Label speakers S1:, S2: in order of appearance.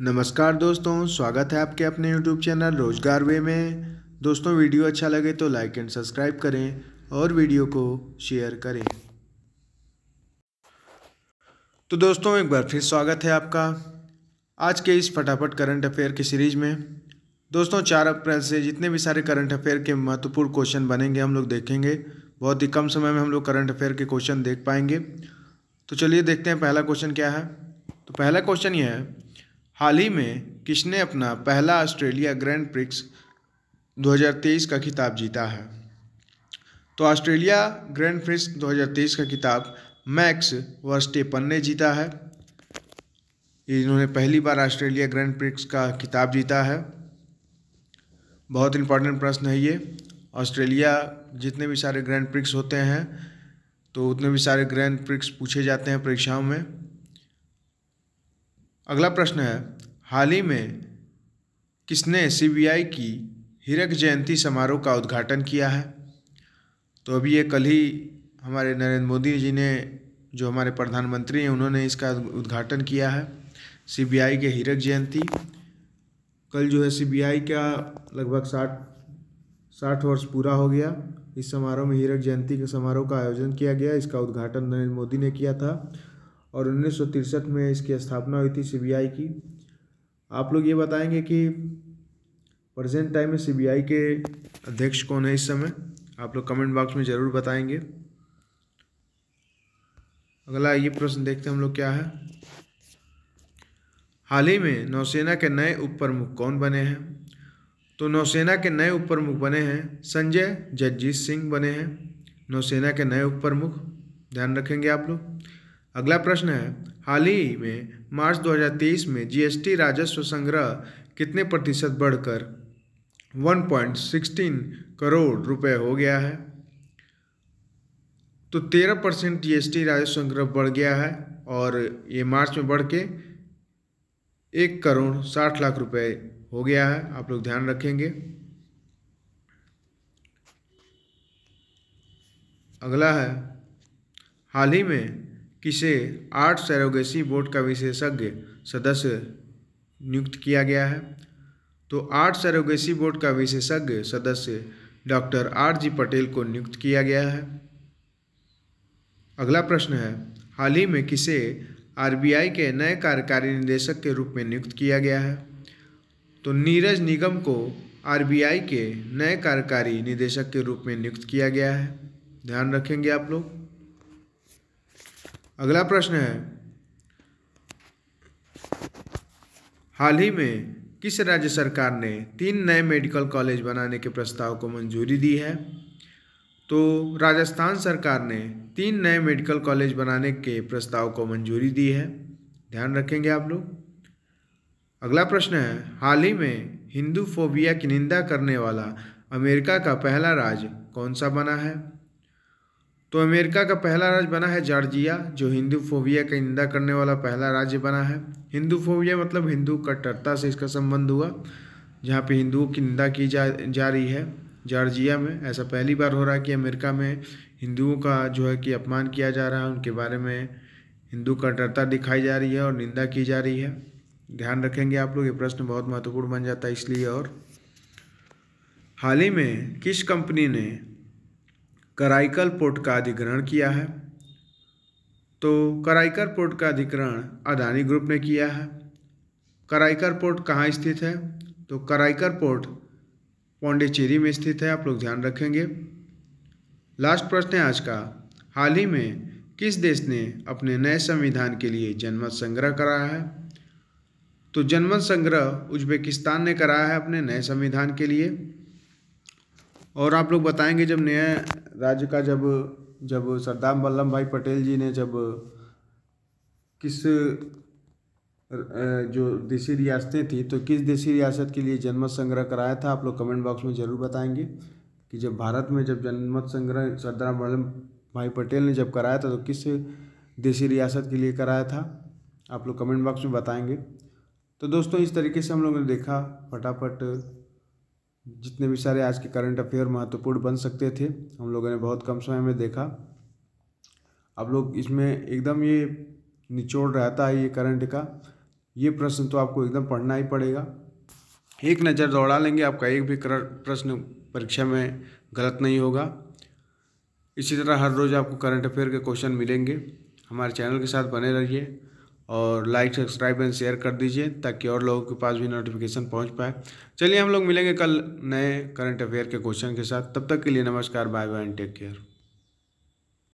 S1: नमस्कार दोस्तों स्वागत है आपके अपने यूट्यूब चैनल रोजगार वे में दोस्तों वीडियो अच्छा लगे तो लाइक एंड सब्सक्राइब करें और वीडियो को शेयर करें तो दोस्तों एक बार फिर स्वागत है आपका आज के इस फटाफट करंट अफेयर की सीरीज में दोस्तों चार अप्रैल से जितने भी सारे करंट अफेयर के महत्वपूर्ण क्वेश्चन बनेंगे हम लोग देखेंगे बहुत ही कम समय में हम लोग करंट अफेयर के क्वेश्चन देख पाएंगे तो चलिए देखते हैं पहला क्वेश्चन क्या है तो पहला क्वेश्चन ये है हाल ही में किसने अपना पहला ऑस्ट्रेलिया ग्रैंड प्रिक्स 2023 का खिताब जीता है तो ऑस्ट्रेलिया ग्रैंड प्रिक्स 2023 का खिताब मैक्स वर्स्टेपन ने जीता है इन्होंने पहली बार ऑस्ट्रेलिया ग्रैंड प्रिक्स का खिताब जीता है बहुत इंपॉर्टेंट प्रश्न है ये ऑस्ट्रेलिया जितने भी सारे ग्रैंड प्रिक्स होते हैं तो उतने भी सारे ग्रैंड प्रिक्स पूछे जाते हैं परीक्षाओं में अगला प्रश्न है हाल ही में किसने सीबीआई की हीरक जयंती समारोह का उद्घाटन किया है तो अभी ये कल ही हमारे नरेंद्र मोदी जी ने जो हमारे प्रधानमंत्री हैं उन्होंने इसका उद्घाटन किया है सीबीआई के हीरक जयंती कल जो है सीबीआई का लगभग साठ साठ वर्ष पूरा हो गया इस समारोह में हीरक जयंती के समारोह का आयोजन किया गया इसका उद्घाटन नरेंद्र मोदी ने किया था और उन्नीस में इसकी स्थापना हुई थी सीबीआई की आप लोग ये बताएंगे कि प्रेजेंट टाइम में सीबीआई के अध्यक्ष कौन है इस समय आप लोग कमेंट बॉक्स में ज़रूर बताएंगे अगला ये प्रश्न देखते हैं हम लोग क्या है हाल ही में नौसेना के नए उप प्रमुख कौन बने हैं तो नौसेना के नए उप प्रमुख बने हैं संजय जगजीत सिंह बने हैं नौसेना के नए उप प्रमुख ध्यान रखेंगे आप लोग अगला प्रश्न है हाल ही में मार्च 2023 में जीएसटी राजस्व संग्रह कितने प्रतिशत बढ़कर 1.16 करोड़ रुपए हो गया है तो 13 परसेंट जी राजस्व संग्रह बढ़ गया है और ये मार्च में बढ़ के एक करोड़ साठ लाख रुपए हो गया है आप लोग ध्यान रखेंगे अगला है हाल ही में किसे आठ सैरोगेसी बोर्ड का विशेषज्ञ सदस्य नियुक्त किया गया है तो आठ सैरोगेसी बोर्ड का विशेषज्ञ सदस्य डॉक्टर आर जी पटेल को नियुक्त किया गया है अगला प्रश्न है हाल ही में किसे आरबीआई के नए कार्यकारी निदेशक के रूप में नियुक्त किया गया है तो नीरज निगम को आरबीआई के नए कार्यकारी निदेशक के रूप में नियुक्त किया गया है ध्यान रखेंगे आप लोग अगला प्रश्न है हाल ही में किस राज्य सरकार ने तीन नए मेडिकल कॉलेज बनाने के प्रस्ताव को मंजूरी दी है तो राजस्थान सरकार ने तीन नए मेडिकल कॉलेज बनाने के प्रस्ताव को मंजूरी दी है ध्यान रखेंगे आप लोग अगला प्रश्न है हाल ही में हिंदू फोबिया की निंदा करने वाला अमेरिका का पहला राज्य कौन सा बना है तो अमेरिका का पहला राज्य बना है जॉर्जिया जो हिंदू फोबिया का निंदा करने वाला पहला राज्य बना है हिंदू फोबिया मतलब हिंदू कट्टरता से इसका संबंध हुआ जहाँ पे हिंदुओं की निंदा की जा जा रही है जॉर्जिया में ऐसा पहली बार हो रहा है कि अमेरिका में हिंदुओं का जो है कि अपमान किया जा रहा है उनके बारे में हिंदू कट्टरता दिखाई जा रही है और निंदा की जा रही है ध्यान रखेंगे आप लोग ये प्रश्न बहुत महत्वपूर्ण बन जाता है इसलिए और हाल ही में किस कंपनी ने कराइकल पोर्ट का अधिग्रहण किया है तो कराइकर पोर्ट का अधिग्रहण अदानी ग्रुप ने किया है कराइकर पोर्ट कहाँ स्थित है तो कराइकर पोर्ट पौंडेचेरी में स्थित है आप लोग ध्यान रखेंगे लास्ट प्रश्न है आज का हाल ही में किस देश ने अपने नए संविधान के लिए जनमत संग्रह कराया है तो जनमत संग्रह उज्बेकिस्तान ने कराया है अपने नए संविधान के लिए और आप लोग बताएंगे जब नया राज्य का जब जब सरदार वल्लभ भाई पटेल जी ने जब किस जो देसी रियासतें थी तो किस देसी रियासत के लिए जनमत संग्रह कराया था आप लोग कमेंट बॉक्स में ज़रूर बताएंगे कि जब भारत में जब जनमत संग्रह सरदार वल्लभ भाई पटेल ने जब कराया था तो किस देसी रियासत के लिए कराया था आप लोग कमेंट बॉक्स में बताएंगे तो दोस्तों इस तरीके से हम लोगों ने देखा फटाफट जितने भी सारे आज के करंट अफेयर महत्वपूर्ण बन सकते थे हम लोगों ने बहुत कम समय में देखा अब लोग इसमें एकदम ये निचोड़ रहता है ये करंट का ये प्रश्न तो आपको एकदम पढ़ना ही पड़ेगा एक नज़र दौड़ा लेंगे आपका एक भी प्रश्न परीक्षा में गलत नहीं होगा इसी तरह हर रोज़ आपको करंट अफेयर के क्वेश्चन मिलेंगे हमारे चैनल के साथ बने रहिए और लाइक सब्सक्राइब एंड शेयर कर दीजिए ताकि और लोगों के पास भी नोटिफिकेशन पहुंच पाए चलिए हम लोग मिलेंगे कल नए करंट अफेयर के क्वेश्चन के साथ तब तक के लिए नमस्कार bye bye and take care